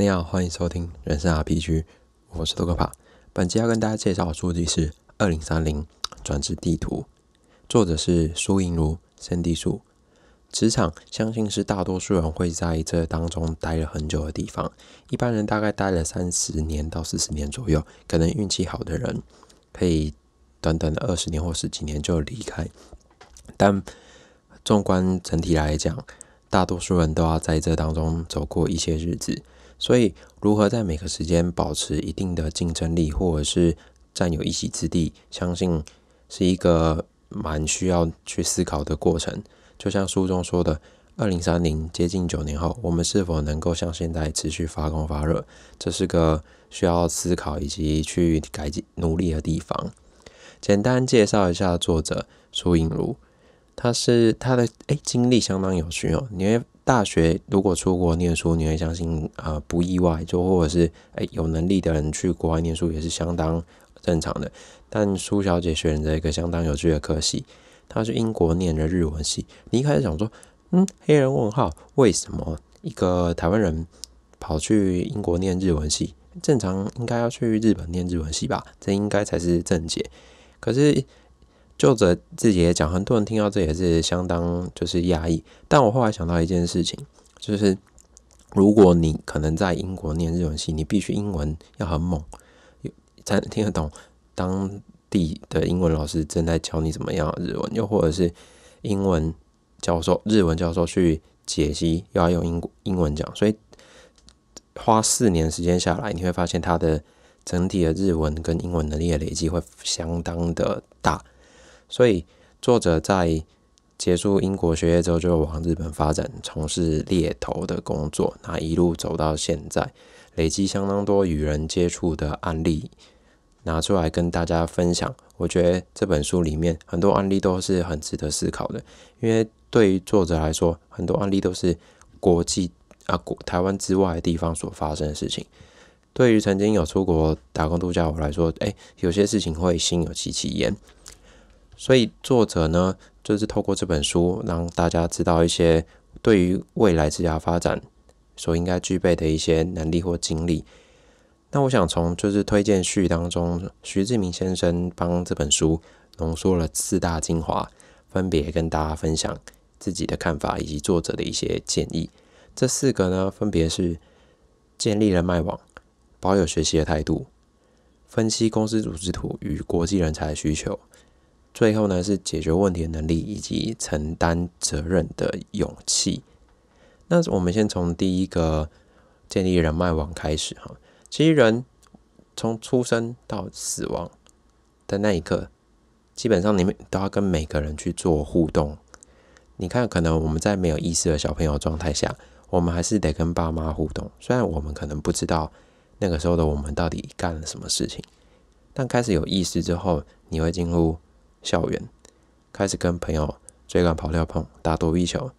你好，欢迎收听《人生 RPG》，我是多克帕。本期要跟大家介绍的书籍是《二零三零转职地图》，作者是苏莹如、圣地树。职场相信是大多数人会在这当中待了很久的地方。一般人大概待了三十年到四十年左右，可能运气好的人可以短短的二十年或十几年就离开。但纵观整体来讲，大多数人都要在这当中走过一些日子。所以，如何在每个时间保持一定的竞争力，或者是占有一席之地，相信是一个蛮需要去思考的过程。就像书中说的，二零三零接近九年后，我们是否能够像现在持续发光发热，这是个需要思考以及去改进努力的地方。简单介绍一下作者苏影如，他是他的诶经历相当有趣哦，你。大学如果出国念书，你会相信啊不意外，就或者是哎有能力的人去国外念书也是相当正常的。但苏小姐选择一个相当有趣的科系，她去英国念的日文系。你一开始想说，嗯，黑人问号，为什么一个台湾人跑去英国念日文系？正常应该要去日本念日文系吧？这应该才是正解。可是。就着自己也讲，很多人听到这也是相当就是压抑。但我后来想到一件事情，就是如果你可能在英国念日文系，你必须英文要很猛，才听得懂当地的英文老师正在教你怎么样日文，又或者是英文教授、日文教授去解析，要用英英文讲。所以花四年时间下来，你会发现它的整体的日文跟英文能力的累积会相当的大。所以，作者在结束英国学业之后，就往日本发展，从事猎头的工作。那一路走到现在，累积相当多与人接触的案例，拿出来跟大家分享。我觉得这本书里面很多案例都是很值得思考的，因为对于作者来说，很多案例都是国际啊、国台湾之外的地方所发生的事情。对于曾经有出国打工度假我来说，哎，有些事情会心有戚戚焉。所以作者呢，就是透过这本书让大家知道一些对于未来职涯发展所应该具备的一些能力或经历。那我想从就是推荐序当中，徐志明先生帮这本书浓缩了四大精华，分别跟大家分享自己的看法以及作者的一些建议。这四个呢，分别是建立了脉网、保有学习的态度、分析公司组织图与国际人才的需求。最后呢，是解决问题的能力以及承担责任的勇气。那我们先从第一个建立人脉网开始哈。其实人从出生到死亡的那一刻，基本上你们都要跟每个人去做互动。你看，可能我们在没有意识的小朋友状态下，我们还是得跟爸妈互动，虽然我们可能不知道那个时候的我们到底干了什么事情，但开始有意识之后，你会进入。校园开始跟朋友追赶、跑跳、碰打躲避球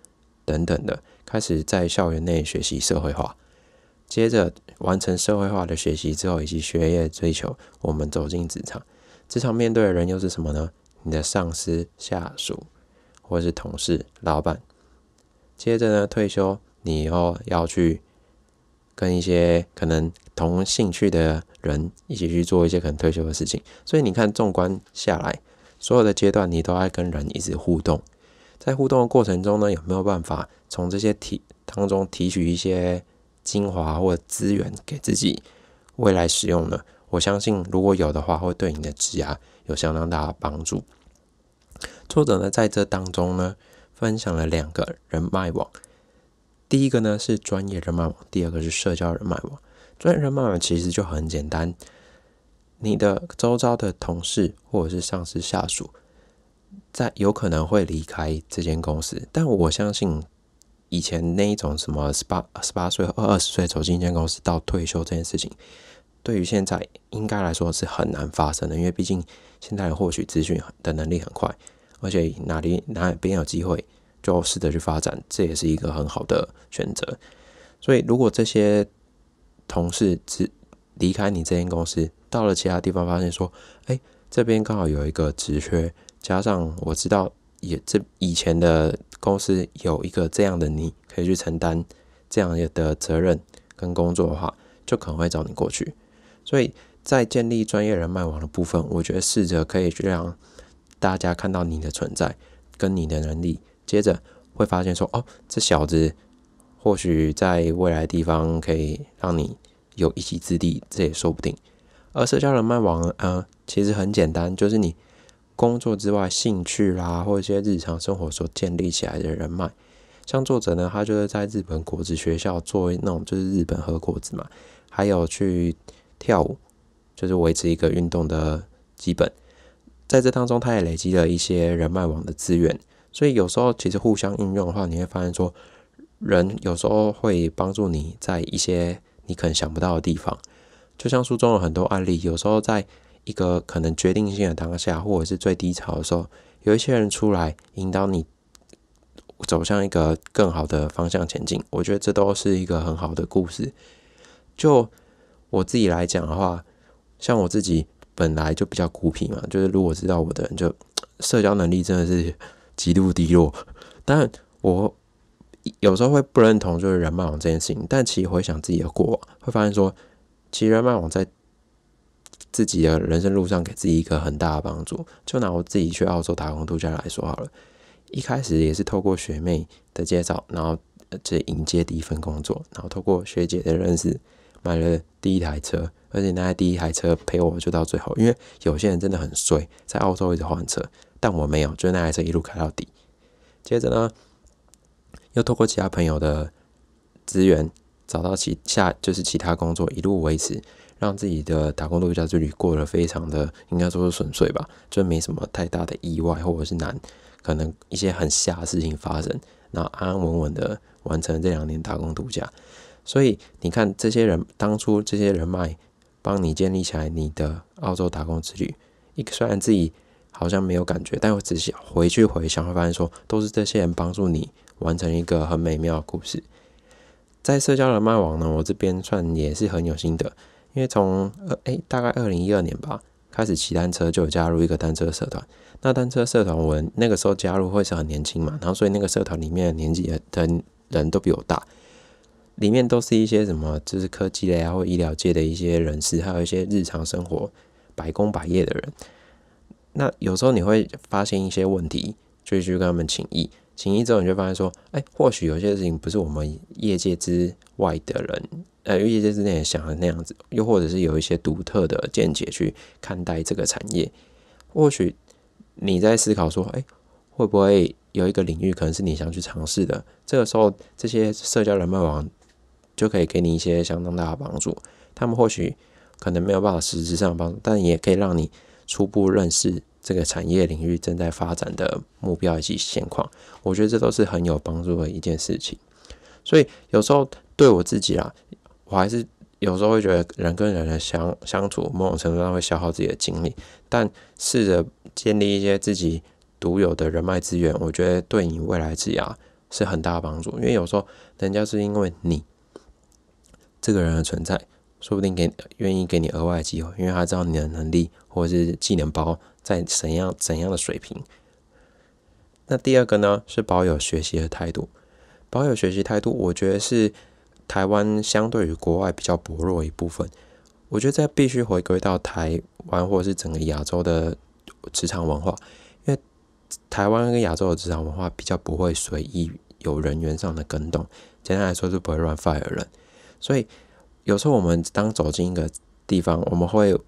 等等的，开始在校园内学习社会化。接着完成社会化的学习之后，以及学业追求，我们走进职场。职场面对的人又是什么呢？你的上司、下属，或是同事、老板。接着呢，退休，你以后要去跟一些可能同兴趣的人一起去做一些可能退休的事情。所以你看，纵观下来。所有的阶段，你都爱跟人一直互动，在互动的过程中呢，有没有办法从这些提当中提取一些精华或资源给自己未来使用呢？我相信，如果有的话，会对你的职涯有相当大的帮助。作者呢，在这当中呢，分享了两个人脉网，第一个呢是专业人脉网，第二个是社交人脉网。专业人脉网其实就很简单。你的周遭的同事或者是上司下属，在有可能会离开这间公司，但我相信以前那一种什么十八十八岁或二十岁走进一间公司到退休这件事情，对于现在应该来说是很难发生的，因为毕竟现在获取资讯的能力很快，而且哪里哪边有机会就试着去发展，这也是一个很好的选择。所以如果这些同事只离开你这间公司，到了其他地方，发现说：“哎，这边刚好有一个职缺，加上我知道也这以前的公司有一个这样的，你可以去承担这样的责任跟工作的话，就可能会找你过去。所以在建立专业人脉网的部分，我觉得试着可以去让大家看到你的存在跟你的能力，接着会发现说：哦，这小子或许在未来地方可以让你有一席之地，这也说不定。”而社交人脉网，呃，其实很简单，就是你工作之外、兴趣啦，或一些日常生活所建立起来的人脉。像作者呢，他就是在日本国子学校做那种，就是日本和国子嘛，还有去跳舞，就是维持一个运动的基本。在这当中，他也累积了一些人脉网的资源。所以有时候其实互相运用的话，你会发现说，人有时候会帮助你在一些你可能想不到的地方。就像书中有很多案例，有时候在一个可能决定性的当下，或者是最低潮的时候，有一些人出来引导你走向一个更好的方向前进。我觉得这都是一个很好的故事。就我自己来讲的话，像我自己本来就比较孤僻嘛，就是如果知道我的人，就社交能力真的是极度低落。但我有时候会不认同就是人脉网这件事情，但其实回想自己的过往，会发现说。其实人脉网在自己的人生路上给自己一个很大的帮助。就拿我自己去澳洲打工度假来说好了，一开始也是透过学妹的介绍，然后这迎接第一份工作，然后透过学姐的认识买了第一台车，而且那台第一台车陪我就到最后，因为有些人真的很衰，在澳洲一直换车，但我没有，就那台车一路开到底。接着呢，又透过其他朋友的资源。找到其下就是其他工作，一路维持，让自己的打工度假之旅过得非常的应该说是顺遂吧，就没什么太大的意外或者是难，可能一些很吓的事情发生，那安安稳稳的完成这两年打工度假。所以你看，这些人当初这些人脉帮你建立起来你的澳洲打工之旅，一个虽然自己好像没有感觉，但我仔细回去回想，会发现说都是这些人帮助你完成一个很美妙的故事。在社交人脉网呢，我这边算也是很有心得，因为从呃哎大概二零一二年吧，开始骑单车就有加入一个单车社团。那单车社团我那个时候加入会是很年轻嘛，然后所以那个社团里面的年纪的人都比我大，里面都是一些什么就是科技类啊或医疗界的一些人士，还有一些日常生活百工百业的人。那有时候你会发现一些问题，就去跟他们请意。行医之后，你就发现说，哎，或许有些事情不是我们业界之外的人，呃，业界之内想的那样子，又或者是有一些独特的见解去看待这个产业。或许你在思考说，哎，会不会有一个领域可能是你想去尝试的？这个时候，这些社交人脉网就可以给你一些相当大的帮助。他们或许可能没有办法实质上的帮助，但也可以让你初步认识。这个产业领域正在发展的目标以及现况，我觉得这都是很有帮助的一件事情。所以有时候对我自己啊，我还是有时候会觉得人跟人的相相处，某种程度上会消耗自己的精力。但试着建立一些自己独有的人脉资源，我觉得对你未来之涯是很大的帮助。因为有时候人家是因为你这个人的存在，说不定给愿意给你额外机会，因为他知道你的能力或者是技能包。在怎样怎样的水平？那第二个呢？是保有学习的态度。保有学习态度，我觉得是台湾相对于国外比较薄弱一部分。我觉得这必须回归到台湾或是整个亚洲的职场文化，因为台湾跟亚洲的职场文化比较不会随意有人员上的更动。简单来说，是不会乱 fire 人。所以有时候我们当走进一个地方，我们会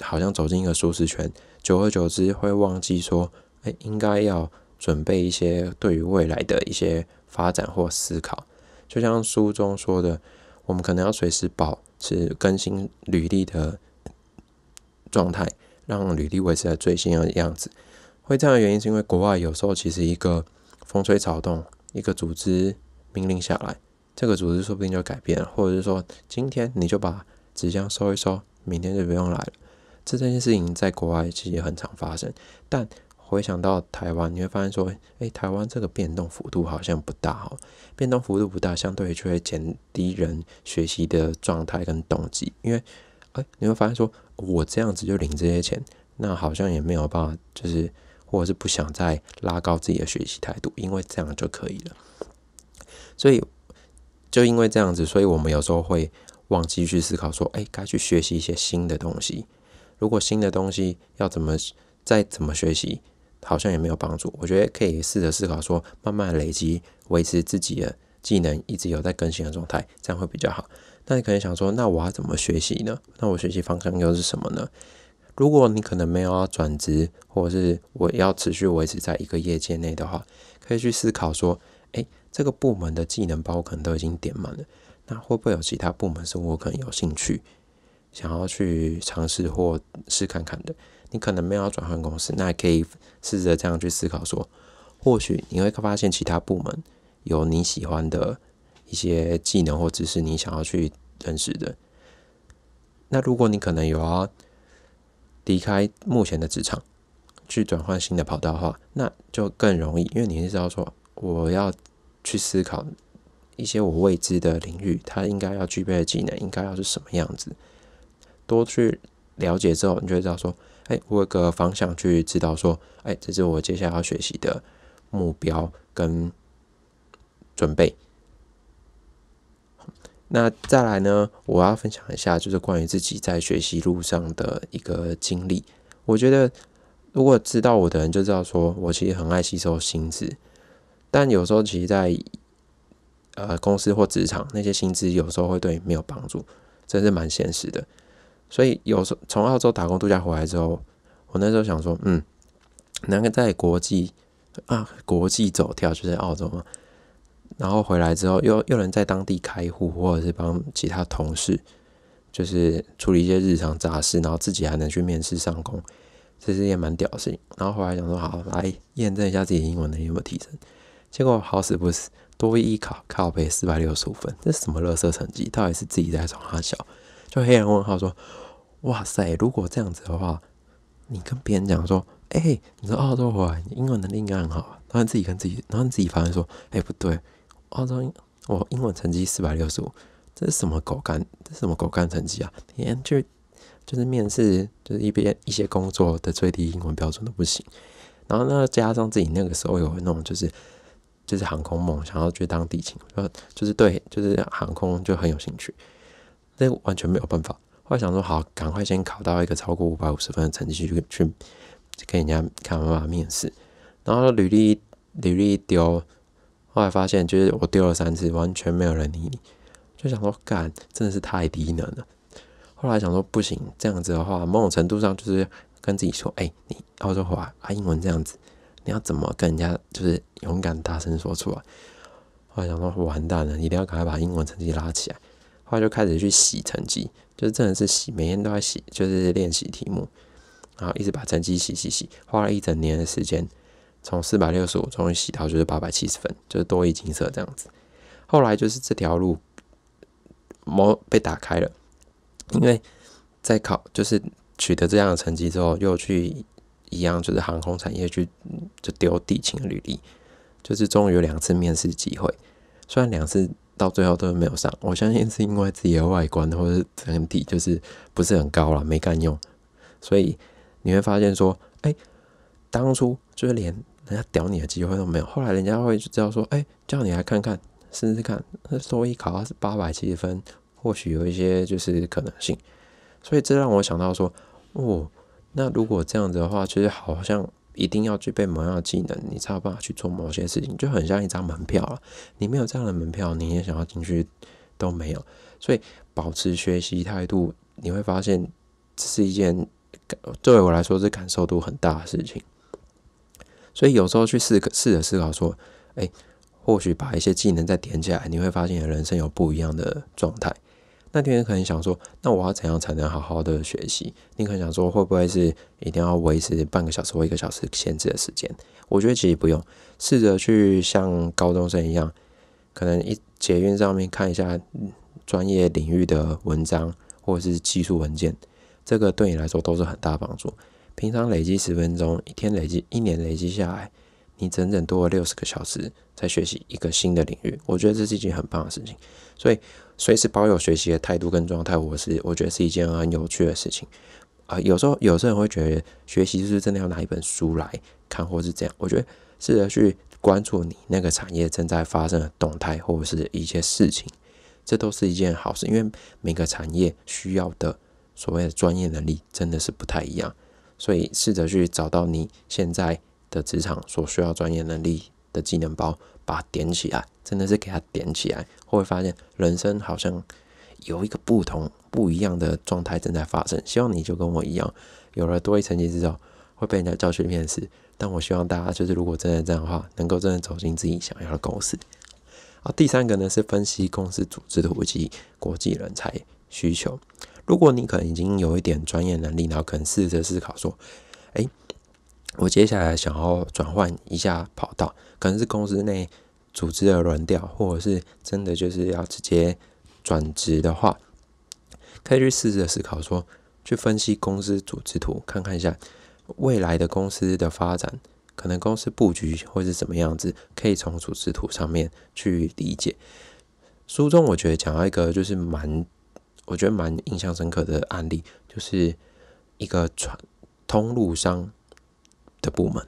好像走进一个舒适圈。久而久之会忘记说，哎，应该要准备一些对于未来的一些发展或思考。就像书中说的，我们可能要随时保持更新履历的状态，让履历维持在最新的样子。会这样的原因是因为国外有时候其实一个风吹草动，一个组织命令下来，这个组织说不定就改变了，或者是说今天你就把纸箱收一收，明天就不用来了。这件事情在国外其实也很常发生，但回想到台湾，你会发现说，哎，台湾这个变动幅度好像不大哦，变动幅度不大，相对却会减低人学习的状态跟动机。因为，哎，你会发现说，我这样子就领这些钱，那好像也没有办法，就是，或者是不想再拉高自己的学习态度，因为这样就可以了。所以，就因为这样子，所以我们有时候会忘记去思考说，哎，该去学习一些新的东西。如果新的东西要怎么再怎么学习，好像也没有帮助。我觉得可以试着思考说，慢慢累积、维持自己的技能，一直有在更新的状态，这样会比较好。那你可能想说，那我要怎么学习呢？那我学习方向又是什么呢？如果你可能没有要转职，或者是我要持续维持在一个业界内的话，可以去思考说，诶，这个部门的技能包可能都已经点满了，那会不会有其他部门是我可能有兴趣？想要去尝试或试看看的，你可能没有转换公司，那也可以试着这样去思考：说，或许你会发现其他部门有你喜欢的一些技能或知识，你想要去认识的。那如果你可能有要离开目前的职场去转换新的跑道的话，那就更容易，因为你是道说我要去思考一些我未知的领域，它应该要具备的技能应该要是什么样子。多去了解之后，你就会知道说，哎，我有个方向去知道说，哎，这是我接下来要学习的目标跟准备。那再来呢，我要分享一下，就是关于自己在学习路上的一个经历。我觉得，如果知道我的人就知道说，我其实很爱吸收薪资，但有时候其实在呃公司或职场那些薪资有时候会对你没有帮助，这是蛮现实的。所以有时候从澳洲打工度假回来之后，我那时候想说，嗯，能够在国际啊，国际走跳就在澳洲嘛。然后回来之后，又又能在当地开户，或者是帮其他同事，就是处理一些日常杂事，然后自己还能去面试上工，其实也蛮屌事。然后后来想说，好，来验证一下自己英文能力有没有提升。结果好死不死，多一考考背四百六十五分，这是什么垃圾成绩？到底是自己在找他笑？就黑人问号说。哇塞！如果这样子的话，你跟别人讲说：“哎，你在澳洲回来，英文能力应该很好。”然后自己跟自己，然后自己发现说：“哎，不对，澳洲我英文成绩四百六十五，这是什么狗干？这是什么狗干成绩啊！”连就就是面试，就是一边一些工作的最低英文标准都不行。然后呢，加上自己那个时候有那种就是就是航空梦，想要去当地勤，就就是对就是航空就很有兴趣，那完全没有办法。后来想说，好，赶快先考到一个超过五百五十分的成绩去去，跟人家看妈法面试。然后履历履历丢，后来发现就是我丢了三次，完全没有人理你。就想说，干，真的是太低能了。后来想说，不行，这样子的话，某种程度上就是跟自己说，哎，你澳洲话啊，英文这样子，你要怎么跟人家就是勇敢大声说出来？后来想说，完蛋了，一定要赶快把英文成绩拉起来。他就开始去洗成绩，就是真的是洗，每天都在洗，就是练习题目，然后一直把成绩洗洗洗，花了一整年的时间，从四百六十五终于洗到就是八百七十分，就是多一金色这样子。后来就是这条路，门被打开了，因为在考就是取得这样的成绩之后，又去一样就是航空产业去就丢底薪的履历，就是终于有两次面试机会，虽然两次。到最后都没有上，我相信是因为自己的外观或者整体就是不是很高了，没敢用。所以你会发现说，哎，当初就是连人家屌你的机会都没有，后来人家会知道说，哎，叫你来看看试试看，那所以考二十八百七十分，或许有一些就是可能性。所以这让我想到说，哦，那如果这样子的话，其实好像。一定要具备某样的技能，你才有办法去做某些事情，就很像一张门票啊。你没有这样的门票，你也想要进去都没有。所以保持学习态度，你会发现这是一件对我来说是感受度很大的事情。所以有时候去试，试着思考说，哎，或许把一些技能再点起来，你会发现人生有不一样的状态。那天可能想说，那我要怎样才能好好的学习？你可能想说，会不会是一定要维持半个小时或一个小时限制的时间？我觉得其实不用，试着去像高中生一样，可能一捷运上面看一下专业领域的文章或者是技术文件，这个对你来说都是很大帮助。平常累积十分钟，一天累积，一年累积下来，你整整多了六十个小时在学习一个新的领域。我觉得这是一件很棒的事情，所以。随时保有学习的态度跟状态，我是我觉得是一件很有趣的事情啊。有时候有些人会觉得学习就是真的要拿一本书来看，或是这样。我觉得试着去关注你那个产业正在发生的动态，或者是一些事情，这都是一件好事。因为每个产业需要的所谓的专业能力真的是不太一样，所以试着去找到你现在的职场所需要专业能力的技能包。把它点起来，真的是给它点起来，会发现人生好像有一个不同、不一样的状态正在发生。希望你就跟我一样，有了多一层知后，会被人家教去面试。但我希望大家就是，如果真的这样的话，能够真的走进自己想要的公司。啊，第三个呢是分析公司组织的国际国际人才需求。如果你可能已经有一点专业能力，然后可能试着思考说，哎。我接下来想要转换一下跑道，可能是公司内组织的轮调，或者是真的就是要直接转职的话，可以去试着思考，说去分析公司组织图，看看一下未来的公司的发展，可能公司布局会是什么样子，可以从组织图上面去理解。书中我觉得讲到一个就是蛮，我觉得蛮印象深刻的案例，就是一个传通路商。的部门，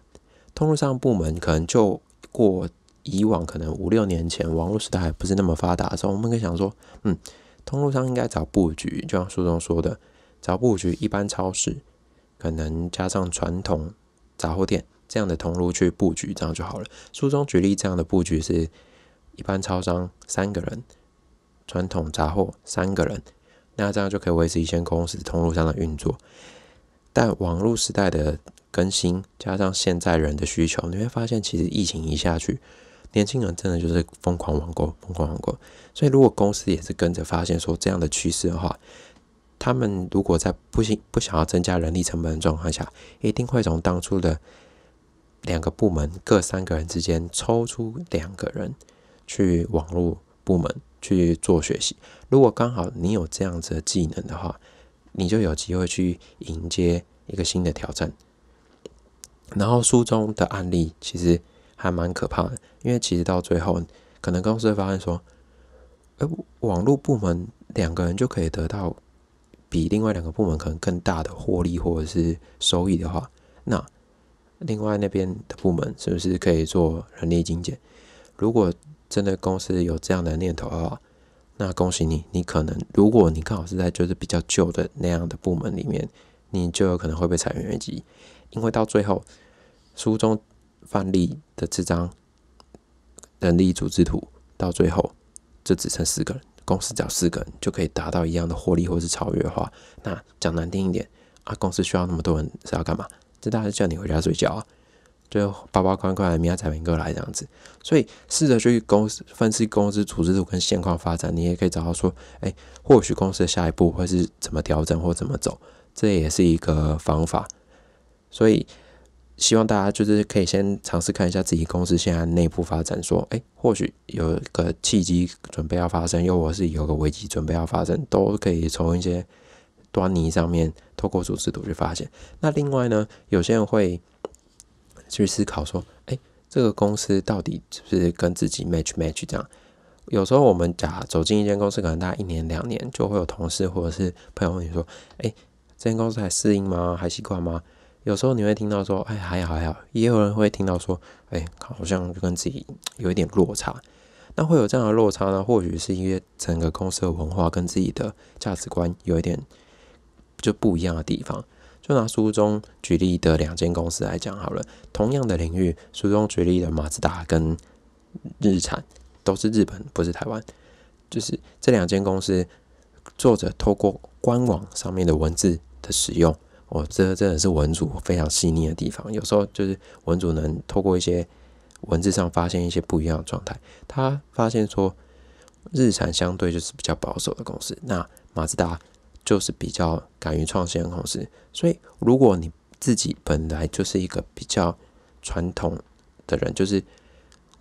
通路上部门可能就过以往可能五六年前网络时代还不是那么发达的时候，我们可以想说，嗯，通路上应该找布局，就像书中说的，找布局一般超市，可能加上传统杂货店这样的通路去布局，这样就好了。书中举例这样的布局是一般超商三个人，传统杂货三个人，那这样就可以维持一些公司通路上的运作。但网络时代的更新加上现在人的需求，你会发现，其实疫情一下去，年轻人真的就是疯狂网购，疯狂网购。所以，如果公司也是跟着发现说这样的趋势的话，他们如果在不行不想要增加人力成本的状况下，一定会从当初的两个部门各三个人之间抽出两个人去网络部门去做学习。如果刚好你有这样子的技能的话，你就有机会去迎接一个新的挑战。然后书中的案例其实还蛮可怕的，因为其实到最后，可能公司会发现说，哎，网络部门两个人就可以得到比另外两个部门可能更大的获利或者是收益的话，那另外那边的部门是不是可以做人力精简？如果真的公司有这样的念头的话，那恭喜你，你可能如果你刚好是在就是比较旧的那样的部门里面，你就有可能会被裁员危机，因为到最后。书中范例的这张人力组织图，到最后就只剩四个人，公司找四个人就可以达到一样的获利，或是超越话，那讲难听一点啊，公司需要那么多人是要干嘛？这大概是叫你回家睡觉啊，就包包乖乖来，明天彩明哥来这样子。所以试着去公司分析公司组织图跟现况发展，你也可以找到说，哎，或许公司的下一步会是怎么调整或怎么走，这也是一个方法。所以。希望大家就是可以先尝试看一下自己公司现在内部发展，说，哎，或许有个契机准备要发生，又或是有个危机准备要发生，都可以从一些端倪上面透过组织图去发现。那另外呢，有些人会去思考说，哎，这个公司到底是不是跟自己 match match 这样？有时候我们假走进一间公司，可能大家一年两年就会有同事或者是朋友问你说，哎，这间公司还适应吗？还习惯吗？有时候你会听到说：“哎，还好还好。”也有人会听到说：“哎，好像跟自己有一点落差。”那会有这样的落差呢？或许是因为整个公司的文化跟自己的价值观有一点就不一样的地方。就拿书中举例的两间公司来讲好了，同样的领域，书中举例的马自达跟日产都是日本，不是台湾。就是这两间公司，作者透过官网上面的文字的使用。我这真的是文组非常细腻的地方，有时候就是文组能透过一些文字上发现一些不一样的状态。他发现说，日产相对就是比较保守的公司，那马自达就是比较敢于创新的公司。所以，如果你自己本来就是一个比较传统的人，就是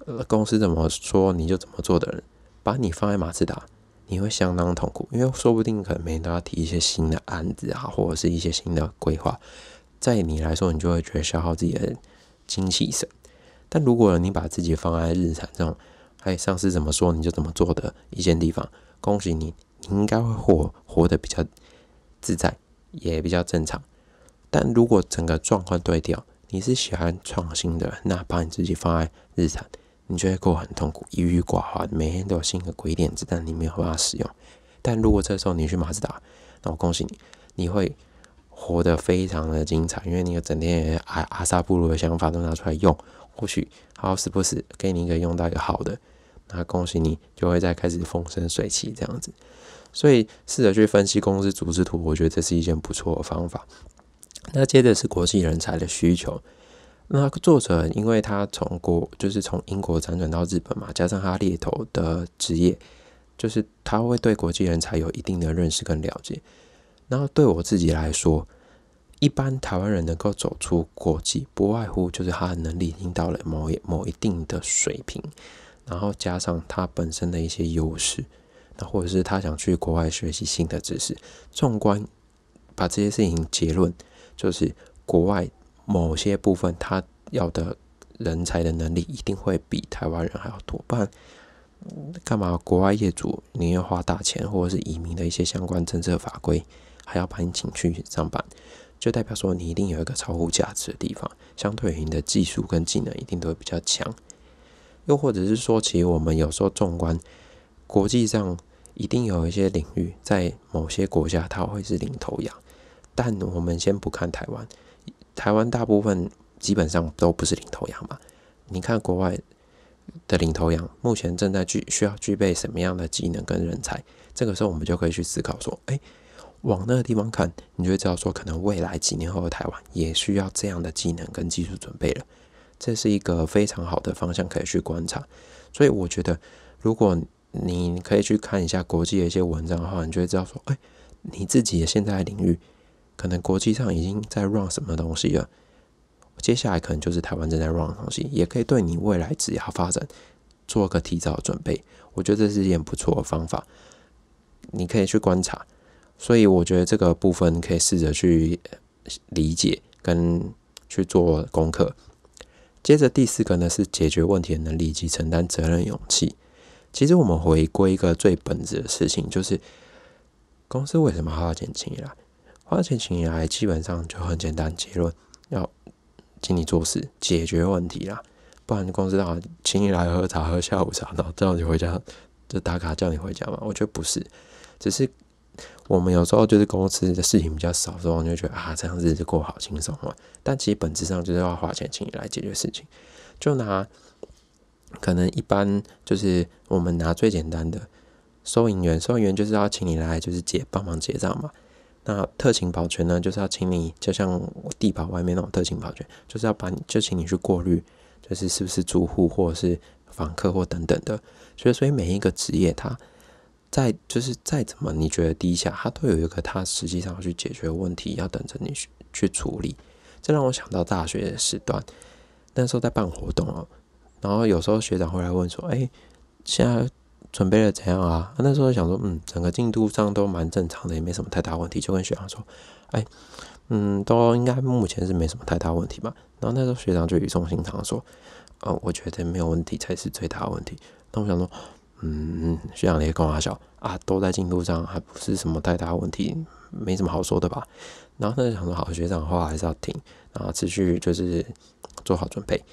呃公司怎么说你就怎么做的人，把你放在马自达。你会相当痛苦，因为说不定可能每天都要提一些新的案子啊，或者是一些新的规划，在你来说，你就会觉得消耗自己的精气神。但如果你把自己放在日产这种，哎，上司怎么说你就怎么做的一件地方，恭喜你，你应该会活活得比较自在，也比较正常。但如果整个状况对调，你是喜欢创新的，那把你自己放在日产。你就会过很痛苦，郁郁寡欢，每天都有新的鬼点子，但你没有办法使用。但如果这时候你去马自达，那我恭喜你，你会活得非常的精彩，因为你整天阿阿萨布鲁的想法都拿出来用，或许好死不死给你一个用到一个好的，那恭喜你就会再开始风生水起这样子。所以试着去分析公司组织图，我觉得这是一件不错的方法。那接着是国际人才的需求。那作者，因为他从国就是从英国辗转到日本嘛，加上他猎头的职业，就是他会对国际人才有一定的认识跟了解。然后对我自己来说，一般台湾人能够走出国际，不外乎就是他的能力已经到了某一某一定的水平，然后加上他本身的一些优势，那或者是他想去国外学习新的知识。纵观把这些事情结论，就是国外。某些部分，他要的人才的能力一定会比台湾人还要多，不然干嘛？国外业主你要花大钱，或者是移民的一些相关政策法规，还要把你请去上班，就代表说你一定有一个超乎价值的地方，相对你的技术跟技能一定都会比较强。又或者是说，其实我们有时候纵观国际上，一定有一些领域在某些国家它会是领头羊，但我们先不看台湾。台湾大部分基本上都不是领头羊嘛。你看国外的领头羊目前正在具需要具备什么样的技能跟人才？这个时候我们就可以去思考说，哎，往那个地方看，你就会知道说，可能未来几年后的台湾也需要这样的技能跟技术准备了。这是一个非常好的方向可以去观察。所以我觉得，如果你可以去看一下国际的一些文章的话，你就会知道说，哎，你自己的现在的领域。可能国际上已经在 run 什么东西了，接下来可能就是台湾正在 run 的东西，也可以对你未来只要发展做个提早准备。我觉得这是一件不错的方法，你可以去观察。所以我觉得这个部分可以试着去理解跟去做功课。接着第四个呢是解决问题的能力及承担责任勇气。其实我们回归一个最本质的事情，就是公司为什么还要减轻啦？花钱请你来，基本上就很简单结论：要请你做事、解决问题啦。不然公司到请你来喝茶、喝下午茶，然后叫你回家就打卡，叫你回家嘛？我觉得不是，只是我们有时候就是公司的事情比较少，所以我们就觉得啊，这样日子过好轻松嘛。但其实本质上就是要花钱请你来解决事情。就拿可能一般就是我们拿最简单的收银员，收银员就是要请你来就是结帮忙结账嘛。那特勤保全呢，就是要请你就像地保外面那种特勤保全，就是要把你就请你去过滤，就是是不是住户或者是访客或等等的。所以，所以每一个职业，它再就是再怎么你觉得低下，它都有一个它实际上要去解决问题，要等着你去去处理。这让我想到大学的时段，那时候在办活动哦，然后有时候学长会来问说，哎，在？”准备的怎样啊？那时候想说，嗯，整个进度上都蛮正常的，也没什么太大问题。就跟学长说，哎，嗯，都应该目前是没什么太大问题吧。然后那时候学长就语重心长的说，呃，我觉得没有问题才是最大的问题。那我想说，嗯，学长你也跟我笑啊，都在进度上还不是什么太大问题，没什么好说的吧？然后他就想说，好，学长话还是要听，然后持续就是做好准备。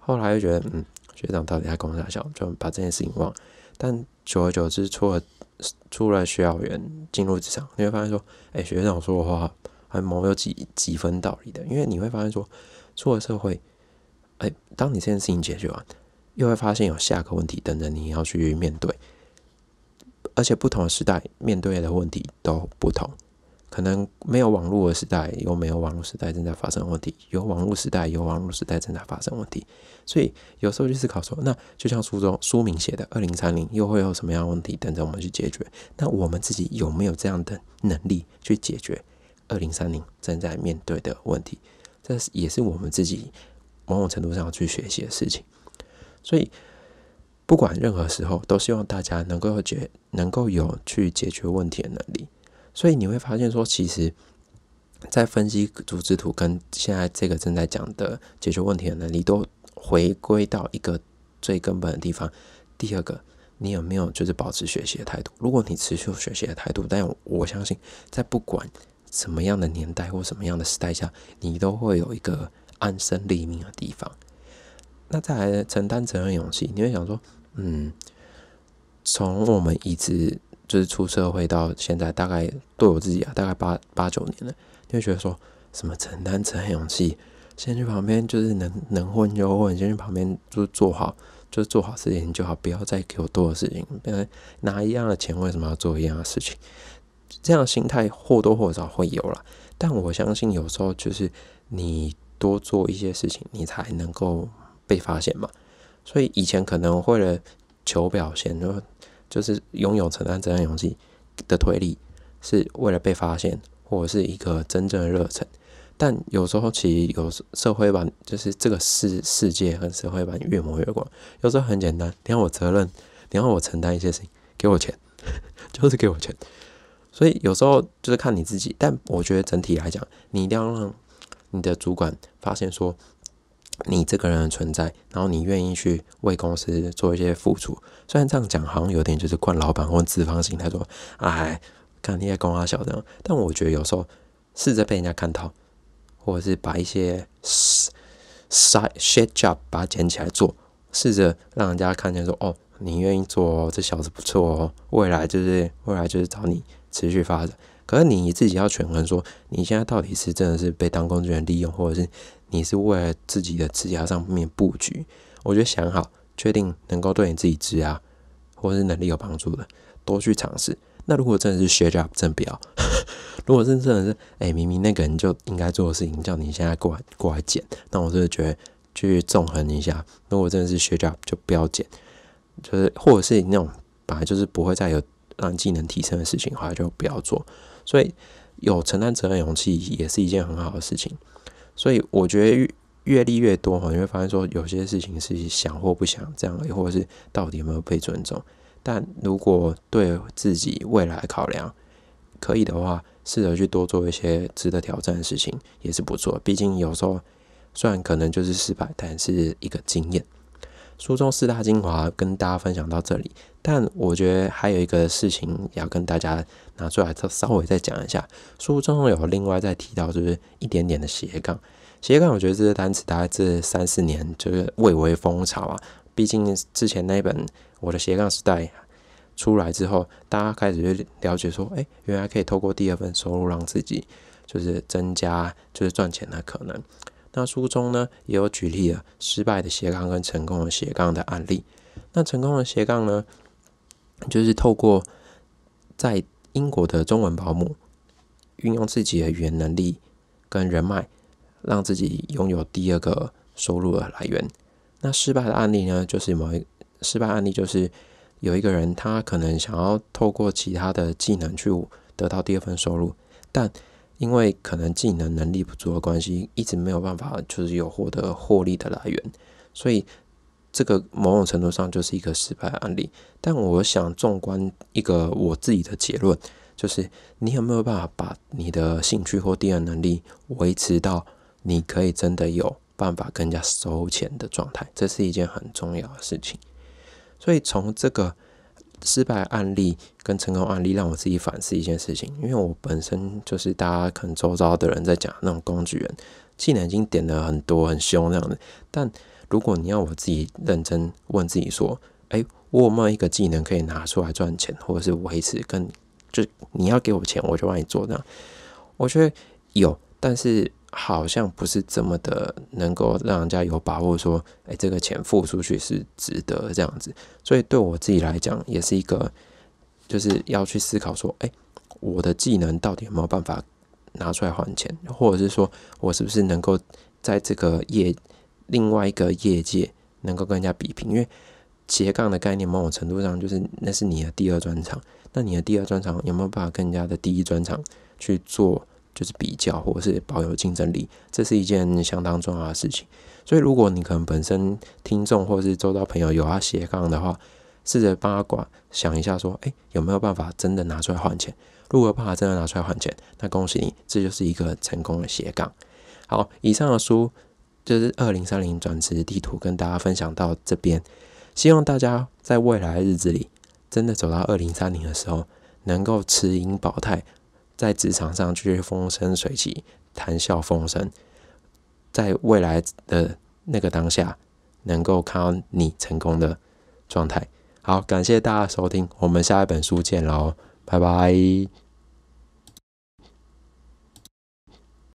后来又觉得，嗯，学长到底还跟我笑，就把这件事情忘。但久而久之，出了出了学校员进入职场，你会发现说，哎，学长说的话还蛮有几几分道理的。因为你会发现说，出了社会，哎，当你这件事情解决完，又会发现有下个问题等着你要去面对，而且不同的时代面对的问题都不同。可能没有网络的时代，又没有网络时代正在发生问题；有网络时代，有网络时代正在发生问题。所以有时候去思考说，那就像书中书名写的，二零三零又会有什么样的问题等着我们去解决？那我们自己有没有这样的能力去解决二零三零正在面对的问题？这也是我们自己某种程度上要去学习的事情。所以，不管任何时候，都希望大家能够解，能够有去解决问题的能力。所以你会发现，说其实，在分析组织图跟现在这个正在讲的解决问题的能力，都回归到一个最根本的地方。第二个，你有没有就是保持学习的态度？如果你持续学习的态度，但我相信，在不管什么样的年代或什么样的时代下，你都会有一个安身立命的地方。那再来承担责任勇气，你会想说，嗯，从我们一直。就是出社会到现在，大概对我自己啊，大概八八九年了，就觉得说什么承担、承担勇气，先去旁边就是能能混就混，先去旁边就做好，就是做好事情就好，不要再给我多的事情。成拿一样的钱，为什么要做一样的事情？这样心态或多或少会有了，但我相信有时候就是你多做一些事情，你才能够被发现嘛。所以以前可能会了求表现，就。就是拥有承担责任勇气的推力，是为了被发现，或者是一个真正的热忱。但有时候其实有社会吧，就是这个世世界和社会版越磨越广。有时候很简单，你要我责任，你要我承担一些事情，给我钱，就是给我钱。所以有时候就是看你自己，但我觉得整体来讲，你一定要让你的主管发现说。你这个人的存在，然后你愿意去为公司做一些付出。虽然这样讲好像有点就是惯老板或脂肪型，他说：“哎，看你也跟我一样的。”但我觉得有时候试着被人家看到，或者是把一些沙 shit job 把它捡起来做，试着让人家看见说：“哦，你愿意做哦，这小子不错哦，未来就是未来就是找你持续发展。”可是你自己要权衡，说你现在到底是真的是被当工具人利用，或者是你是为了自己的职芽上面布局？我觉得想好，确定能够对你自己职芽或者是能力有帮助的，多去尝试。那如果真的是学价，真不要；如果是真的是，哎，明明那个人就应该做的事情，叫你现在过来过来剪，那我真的觉得去纵横一下。如果真的是学价，就不要剪，就是或者是那种本来就是不会再有让技能提升的事情，的话，就不要做。所以有承担责任勇气也是一件很好的事情。所以我觉得阅历越多哈，你会发现说有些事情是想或不想这样，或者是到底有没有被尊重。但如果对自己未来考量可以的话，试着去多做一些值得挑战的事情也是不错。毕竟有时候虽然可能就是失败，但是一个经验。书中四大精华跟大家分享到这里，但我觉得还有一个事情要跟大家拿出来，再稍微再讲一下。书中有另外再提到，就是一点点的斜杠。斜杠，我觉得这个单词大概这三四年就是蔚为风潮啊。毕竟之前那本《我的斜杠时代》出来之后，大家开始就了解说，哎，原来可以透过第二份收入让自己，就是增加就是赚钱的可能。那书中呢，也有举例了失败的斜杠跟成功的斜杠的案例。那成功的斜杠呢，就是透过在英国的中文保姆，运用自己的语言能力跟人脉，让自己拥有第二个收入的来源。那失败的案例呢，就是某一失败案例，就是有一个人他可能想要透过其他的技能去得到第二份收入，但因为可能技能能力不足的关系，一直没有办法就是有获得获利的来源，所以这个某种程度上就是一个失败案例。但我想纵观一个我自己的结论，就是你有没有办法把你的兴趣或第二能力维持到你可以真的有办法更加收钱的状态，这是一件很重要的事情。所以从这个。失败案例跟成功案例让我自己反思一件事情，因为我本身就是大家可能周遭的人在讲那种工具人，技能已经点了很多很凶那样的。但如果你要我自己认真问自己说，哎，我有没有一个技能可以拿出来赚钱，或者是维持跟就你要给我钱我就帮你做这样？我觉得有，但是。好像不是这么的能够让人家有把握说，哎，这个钱付出去是值得这样子。所以对我自己来讲，也是一个就是要去思考说，哎，我的技能到底有没有办法拿出来还钱，或者是说，我是不是能够在这个业另外一个业界能够跟人家比拼？因为斜杠的概念，某种程度上就是那是你的第二专长。那你的第二专长有没有办法跟人家的第一专长去做？就是比较，或者是保有竞争力，这是一件相当重要的事情。所以，如果你可能本身听众或者是周遭朋友有阿斜杠的话，试着帮他管，想一下说，哎，有没有办法真的拿出来换钱？如果有办法真的拿出来换钱，那恭喜你，这就是一个成功的斜杠。好，以上的书就是二零三零转职地图，跟大家分享到这边。希望大家在未来日子里，真的走到二零三零的时候，能够持盈保泰。在职场上去风生水起，谈笑风生，在未来的那个当下，能够看到你成功的状态。好，感谢大家收听，我们下一本书见喽，拜拜。